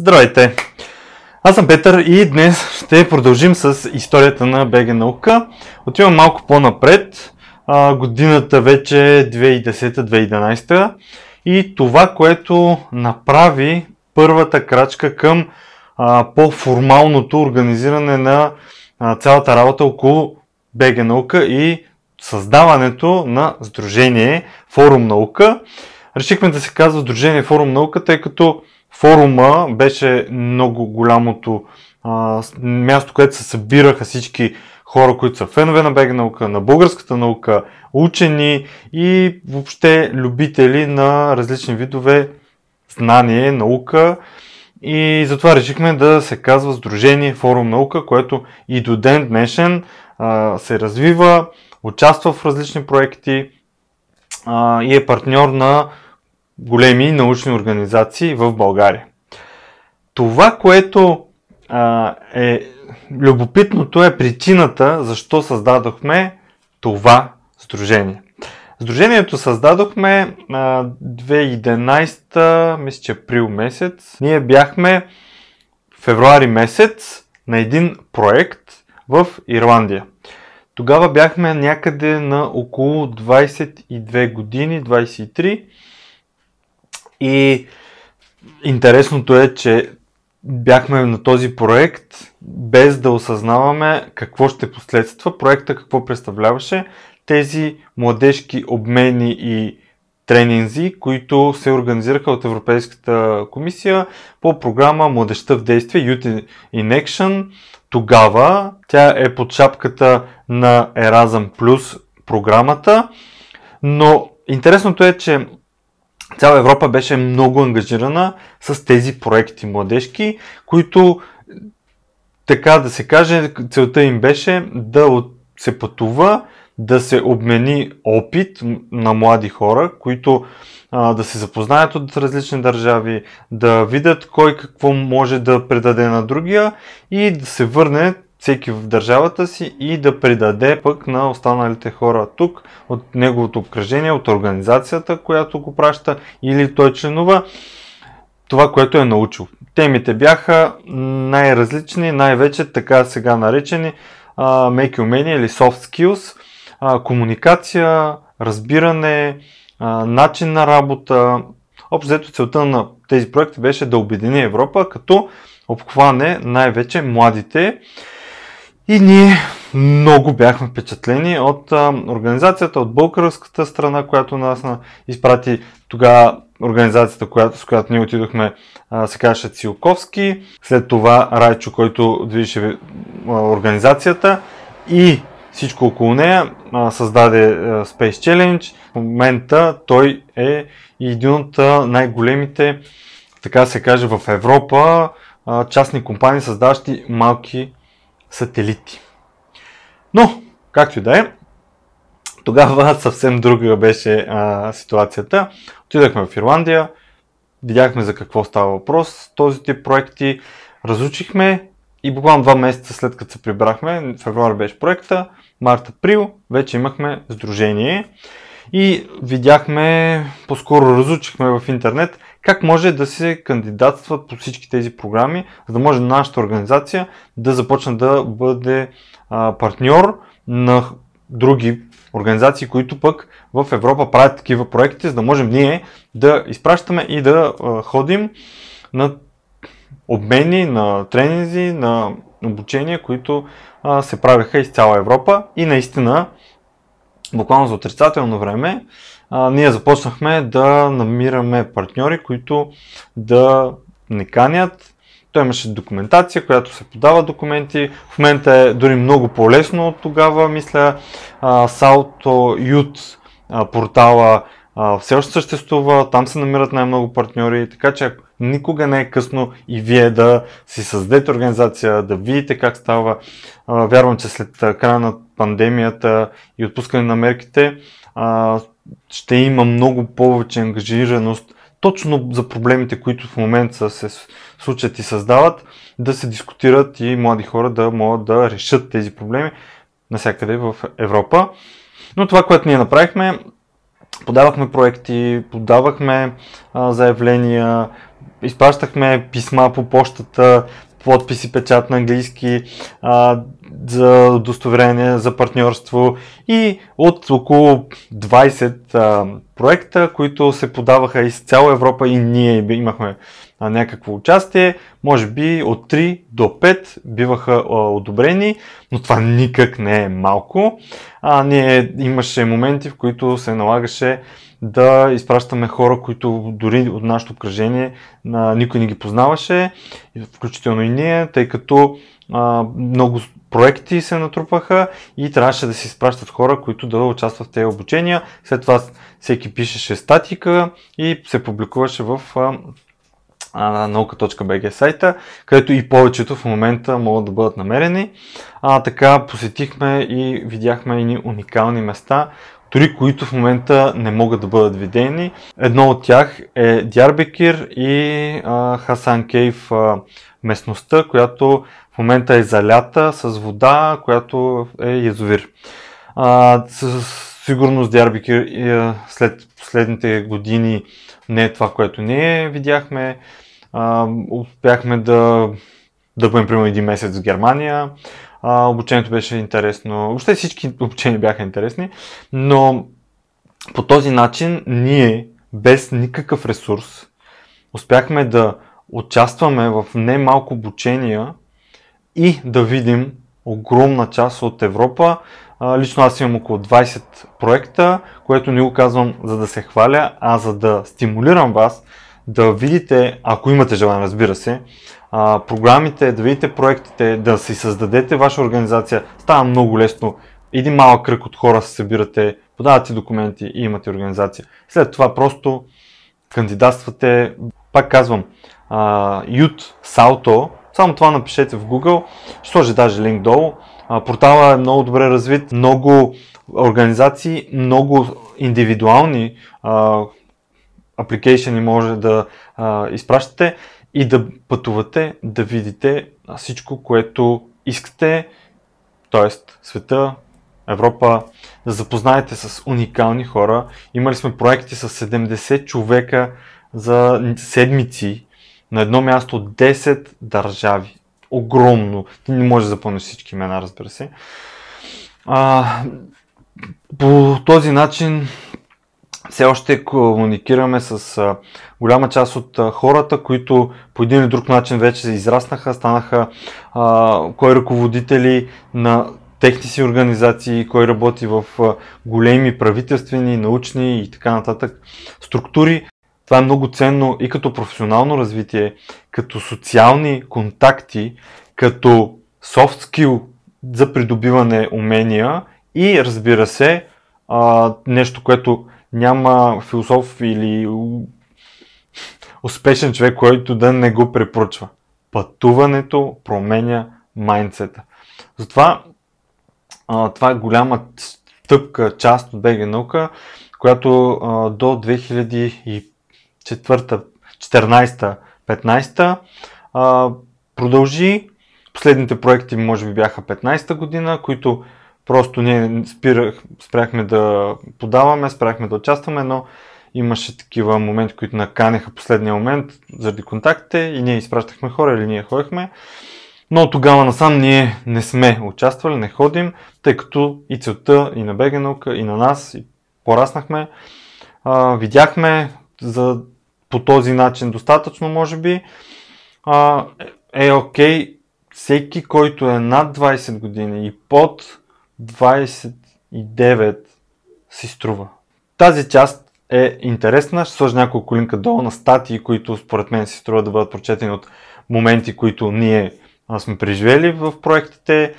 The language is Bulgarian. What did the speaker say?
Здравейте! Аз съм Петър и днес ще продължим с историята на БГ наука. Отивам малко по-напред. годината вече е 2010-2011 и това, което направи първата крачка към по-формалното организиране на цялата работа около БГ наука и създаването на сдружение Форум наука. Решихме да се казва Сдружение Форум наука, тъй като форума беше много голямото а, място, където се събираха всички хора, които са фенове на БГ наука, на българската наука, учени и въобще любители на различни видове знание, наука. И затова решихме да се казва Сдружение Форум Наука, което и до ден днешен а, се развива, участва в различни проекти а, и е партньор на големи научни организации в България. Това, което а, е любопитното е причината защо създадохме това сдружение. Сдружението създадохме а, 2011, мисля, че април месец. Ние бяхме февруари месец на един проект в Ирландия. Тогава бяхме някъде на около 22 години, 23 и интересното е, че бяхме на този проект без да осъзнаваме какво ще последства, проекта какво представляваше, тези младежки обмени и тренинзи, които се организираха от Европейската комисия по програма Младеща в действие Youth in Action. Тогава тя е под шапката на Erasm Plus програмата, но интересното е, че цяла Европа беше много ангажирана с тези проекти младежки, които, така да се каже, целта им беше да се пътува, да се обмени опит на млади хора, които а, да се запознаят от различни държави, да видят кой какво може да предаде на другия и да се върне всеки в държавата си и да предаде пък на останалите хора тук от неговото обкръжение, от организацията, която го праща или той членува това, което е научил. Темите бяха най-различни, най-вече така сега наречени меки умения или soft skills, а, комуникация, разбиране, а, начин на работа. Общо взето целта на тези проекти беше да обедини Европа, като обхване най-вече младите. И ние много бяхме впечатлени от а, организацията, от българската страна, която нас на, изпрати тогава организацията, която, с която ние отидохме, а, се казваше Циоковски, след това Райчо, който движеше организацията и всичко около нея а, създаде а, Space Challenge. В момента той е един от най-големите, така се каже, в Европа а, частни компании, създаващи малки сателити. Но, както и да е, тогава съвсем друга беше а, ситуацията. Отидахме в Ирландия, видяхме за какво става въпрос, този тип проекти, разучихме и буквално два месеца след като се прибрахме, февруар беше проекта, март-април, вече имахме сдружение и видяхме, по-скоро разучихме в интернет как може да се кандидатства по всички тези програми, за да може нашата организация да започне да бъде а, партньор на други организации, които пък в Европа правят такива проекти, за да можем ние да изпращаме и да а, ходим на обмени, на тренинзи, на обучения, които а, се правеха из цяла Европа и наистина, буквално за отрицателно време, а, ние започнахме да намираме партньори, които да не канят. Той имаше документация, която се подава документи. В момента е дори много по-лесно от тогава, мисля, Салто Ют портала а, все още съществува, там се намират най-много партньори, така че никога не е късно и вие да си създадете организация, да видите как става. Вярвам, че след края на пандемията и отпускане на мерките, ще има много повече ангажираност точно за проблемите, които в момента се случат и създават, да се дискутират и млади хора да могат да решат тези проблеми насякъде в Европа. Но това, което ние направихме, подавахме проекти, подавахме а, заявления, изпращахме писма по почтата, подписи, печат на английски, а, за удостоверение за партньорство и от около 20 а, проекта, които се подаваха из цяла Европа и ние имахме а, някакво участие, може би от 3 до 5 биваха а, одобрени, но това никак не е малко. А, ние имаше моменти, в които се налагаше да изпращаме хора, които дори от нашето обкръжение никой не ги познаваше, включително и ние, тъй като а, много проекти се натрупаха и трябваше да се изпращат хора, които да участват в тези обучения. След това всеки пишеше статика и се публикуваше в наука.bg сайта, където и повечето в момента могат да бъдат намерени. А, така посетихме и видяхме едни уникални места, дори които в момента не могат да бъдат видени. Едно от тях е Дярбекир и а, Хасан Кейв а, местността, която в момента е залята с вода, която е язовир. А, със сигурност Дярбикир е, е, след последните години не е това, което ние видяхме. А, успяхме да, да бъдем примерно един месец в Германия. А, обучението беше интересно. Въобще всички обучения бяха интересни, но по този начин ние без никакъв ресурс успяхме да участваме в немалко обучения, и да видим огромна част от Европа. лично аз имам около 20 проекта, което не го казвам за да се хваля, а за да стимулирам вас да видите, ако имате желание, разбира се, програмите, да видите проектите, да си създадете ваша организация. Става много лесно. Един малък кръг от хора се събирате, подавате документи и имате организация. След това просто кандидатствате, пак казвам, Ют Салто само това напишете в Google, ще сложи даже линк долу. Портала е много добре развит, много организации, много индивидуални апликейшени може да а, изпращате и да пътувате, да видите всичко, което искате, т.е. света, Европа, да запознаете с уникални хора. Имали сме проекти с 70 човека за седмици на едно място 10 държави. Огромно. Ти не можеш да запълниш всички имена, разбира се. А, по този начин все още комуникираме с а, голяма част от а, хората, които по един или друг начин вече израснаха, станаха а, кой ръководители на техни си организации, кой работи в големи правителствени, научни и така нататък структури. Това е много ценно и като професионално развитие, като социални контакти, като soft skill за придобиване умения и разбира се, а, нещо, което няма философ или успешен човек, който да не го препоръчва. Пътуването променя майнцета. Затова а, това е голяма стъпка, част от БГ наука, която а, до 2005 2014 14-та, 15 Продължи. Последните проекти може би бяха 15-та година, които просто ние спирах, спряхме да подаваме, спряхме да участваме, но имаше такива моменти, които наканеха последния момент заради контактите и ние изпращахме хора или ние ходихме. Но тогава насам ние не сме участвали, не ходим, тъй като и целта и на БГ наука, и на нас и пораснахме. А, видяхме за по този начин достатъчно, може би, а, е, е окей okay. всеки, който е над 20 години и под 29 си струва. Тази част е интересна. Ще сложа няколко линка долу на статии, които според мен си струва да бъдат прочетени от моменти, които ние сме преживели в проектите.